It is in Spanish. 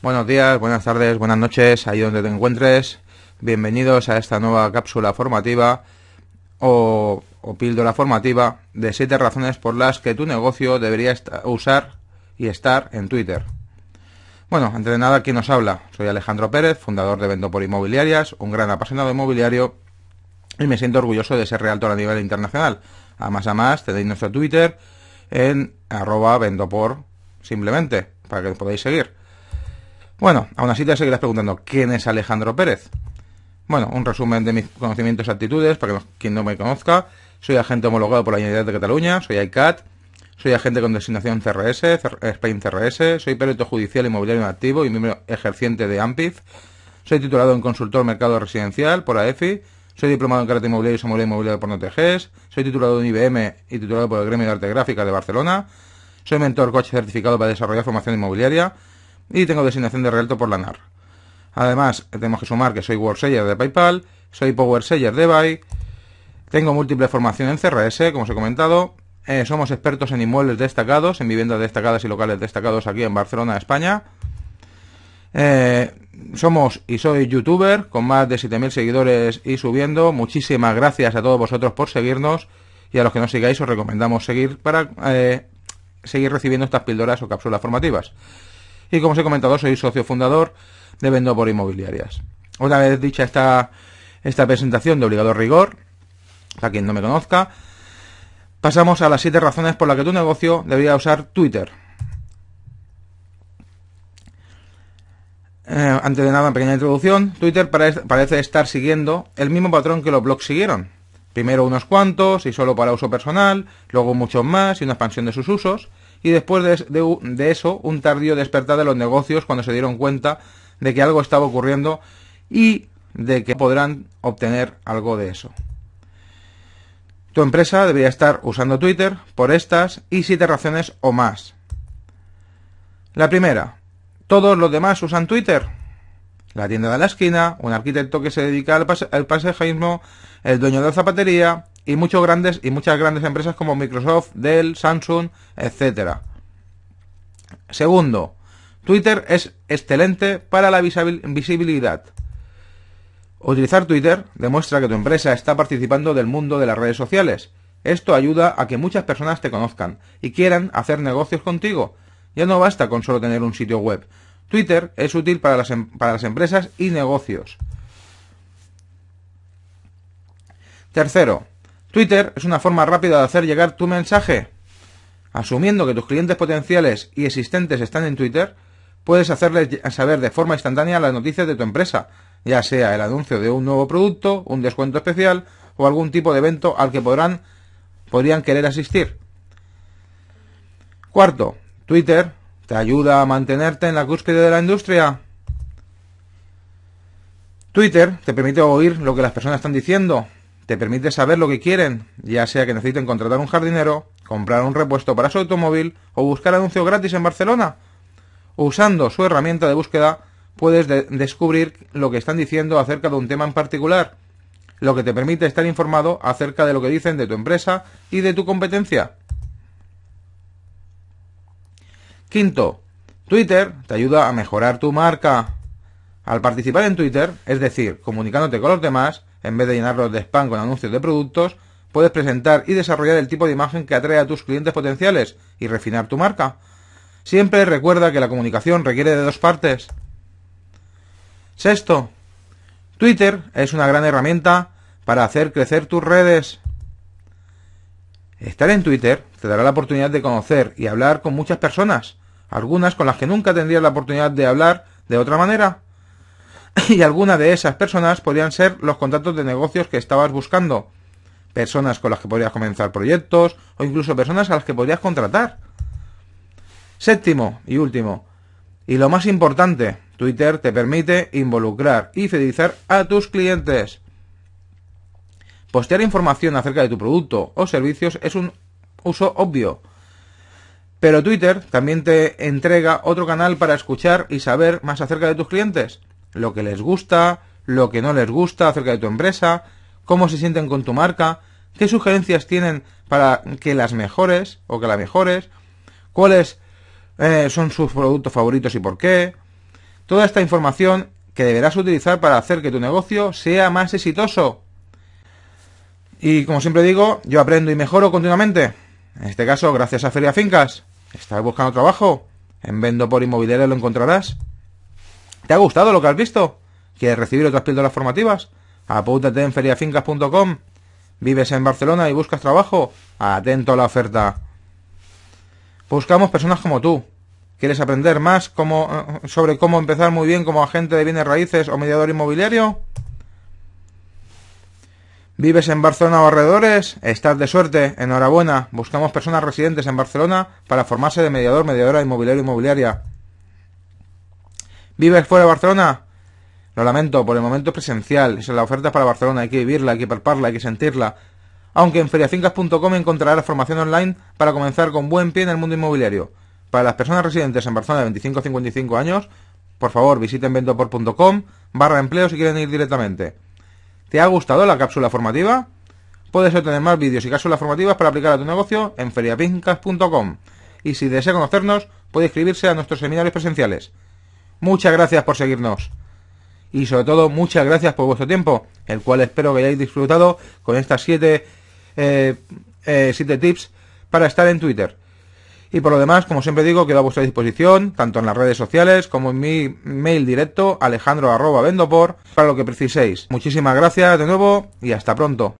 Buenos días, buenas tardes, buenas noches, ahí donde te encuentres. Bienvenidos a esta nueva cápsula formativa o, píldora formativa de 7 razones por las que tu negocio debería usar y estar en Twitter. Bueno, antes de nada, ¿quién nos habla? Soy Alejandro Pérez, fundador de Vendopor Inmobiliarias, un gran apasionado inmobiliario y me siento orgulloso de ser realtor a nivel internacional. A más a más, tenéis nuestro Twitter en arroba vendopor simplemente, para que podáis seguir. Bueno, aún así te seguirás preguntando, ¿quién es Alejandro Pérez? Bueno, un resumen de mis conocimientos y actitudes, para quien no me conozca. Soy agente homologado por la Unidad de Cataluña, soy ICAT, soy agente con designación CRS, Spain CRS, soy perito judicial inmobiliario activo y miembro ejerciente de AMPIF. Soy titulado en consultor mercado residencial por la EFI soy diplomado en carácter inmobiliario y sombrero inmobiliario por Noteges soy titulado en IBM y titulado por el Gremio de Arte Gráfica de Barcelona, soy mentor coche certificado para desarrollar formación inmobiliaria, y tengo designación de realto por la NAR. Además, tenemos que sumar que soy Workseller de PayPal, soy Power Seller de Buy, tengo múltiple formación en CRS, como os he comentado, eh, somos expertos en inmuebles destacados, en viviendas destacadas y locales destacados aquí en Barcelona, España. Eh, somos y soy youtuber con más de 7.000 seguidores y subiendo. Muchísimas gracias a todos vosotros por seguirnos y a los que nos sigáis os recomendamos seguir para eh, seguir recibiendo estas píldoras o cápsulas formativas. Y como os he comentado, soy socio fundador de Vendo por Inmobiliarias. Una vez dicha esta, esta presentación de obligado rigor, para quien no me conozca, pasamos a las 7 razones por las que tu negocio debería usar Twitter. Eh, antes de nada, una pequeña introducción. Twitter parece estar siguiendo el mismo patrón que los blogs siguieron. Primero unos cuantos y solo para uso personal, luego muchos más y una expansión de sus usos y después de, eso un tardío despertar de los negocios cuando se dieron cuenta de que algo estaba ocurriendo y de que podrán obtener algo de eso. Tu empresa debería estar usando Twitter por estas y siete razones o más. La primera, ¿todos los demás usan Twitter? La tienda de la esquina, un arquitecto que se dedica al, al pasejismo, el dueño de la zapatería, y grandes y muchas grandes empresas como Microsoft, Dell, Samsung, etc. Segundo, Twitter es excelente para la visibilidad. Utilizar Twitter demuestra que tu empresa está participando del mundo de las redes sociales. Esto ayuda a que muchas personas te conozcan y quieran hacer negocios contigo. Ya no basta con solo tener un sitio web. Twitter es útil para las, em-, para las empresas y negocios. Tercero, Twitter es una forma rápida de hacer llegar tu mensaje. Asumiendo que tus clientes potenciales y existentes están en Twitter, puedes hacerles saber de forma instantánea las noticias de tu empresa, ya sea el anuncio de un nuevo producto, un descuento especial o algún tipo de evento al que podrán, podrían querer asistir. Cuarto, Twitter te ayuda a mantenerte en la cúspide de la industria. Twitter te permite oír lo que las personas están diciendo, te permite saber lo que quieren, ya sea que necesiten contratar un jardinero, comprar un repuesto para su automóvil o buscar anuncios gratis en Barcelona. Usando su herramienta de búsqueda puedes descubrir lo que están diciendo acerca de un tema en particular, lo que te permite estar informado acerca de lo que dicen de tu empresa y de tu competencia. Quinto, Twitter te ayuda a mejorar tu marca. Al participar en Twitter, es decir, comunicándote con los demás, en vez de llenarlos de spam con anuncios de productos, puedes presentar y desarrollar el tipo de imagen que atrae a tus clientes potenciales y refinar tu marca. Siempre recuerda que la comunicación requiere de dos partes. Sexto, Twitter es una gran herramienta para hacer crecer tus redes. Estar en Twitter te dará la oportunidad de conocer y hablar con muchas personas, algunas con las que nunca tendrías la oportunidad de hablar de otra manera. y alguna de esas personas podrían ser los contratos de negocios que estabas buscando, personas con las que podrías comenzar proyectos o incluso personas a las que podrías contratar. Séptimo y último, y lo más importante, Twitter te permite involucrar y fidelizar a tus clientes. Postear información acerca de tu producto o servicios es un uso obvio. Pero Twitter también te entrega otro canal para escuchar y saber más acerca de tus clientes lo que les gusta, lo que no les gusta acerca de tu empresa, cómo se sienten con tu marca, qué sugerencias tienen para que las mejores o que la mejores, cuáles eh, son sus productos favoritos y por qué. Toda esta información que deberás utilizar para hacer que tu negocio sea más exitoso. Y como siempre digo, yo aprendo y mejoro continuamente. En este caso, gracias a Feria Fincas. ¿Estás buscando trabajo? En Vendo por Inmobiliaria lo encontrarás. ¿Te ha gustado lo que has visto? ¿Quieres recibir otras píldoras formativas? Apúntate en feriafincas.com. ¿Vives en Barcelona y buscas trabajo? Atento a la oferta. Buscamos personas como tú. ¿Quieres aprender más eh, sobre cómo empezar muy bien como agente de bienes raíces o mediador inmobiliario? ¿Vives en Barcelona o alrededores? Estás de suerte, enhorabuena. Buscamos personas residentes en Barcelona para formarse de mediador, mediadora inmobiliario inmobiliaria. ¿Vives fuera de Barcelona? Lo lamento, por el momento es presencial. La oferta para Barcelona, hay que vivirla, hay que palparla, hay que sentirla. Aunque en feriafincas.com encontrarás formación online para comenzar con buen pie en el mundo inmobiliario. Para las personas residentes en Barcelona de 25 a 55 años, por favor visiten ventopor.com barra empleo si quieren ir directamente. ¿Te ha gustado la cápsula formativa? Puedes obtener más vídeos y cápsulas formativas para aplicar a tu negocio en feriafincas.com Y si desea conocernos, puede inscribirse a nuestros seminarios presenciales. Muchas gracias por seguirnos. Y sobre todo, muchas gracias por vuestro tiempo, el cual espero que hayáis disfrutado con estas 7 eh, eh, tips para estar en Twitter. Y por lo demás, como siempre digo, quedo a vuestra disposición, tanto en las redes sociales como en mi mail directo, alejandro.vendopor, para lo que preciséis. Muchísimas gracias de nuevo y hasta pronto.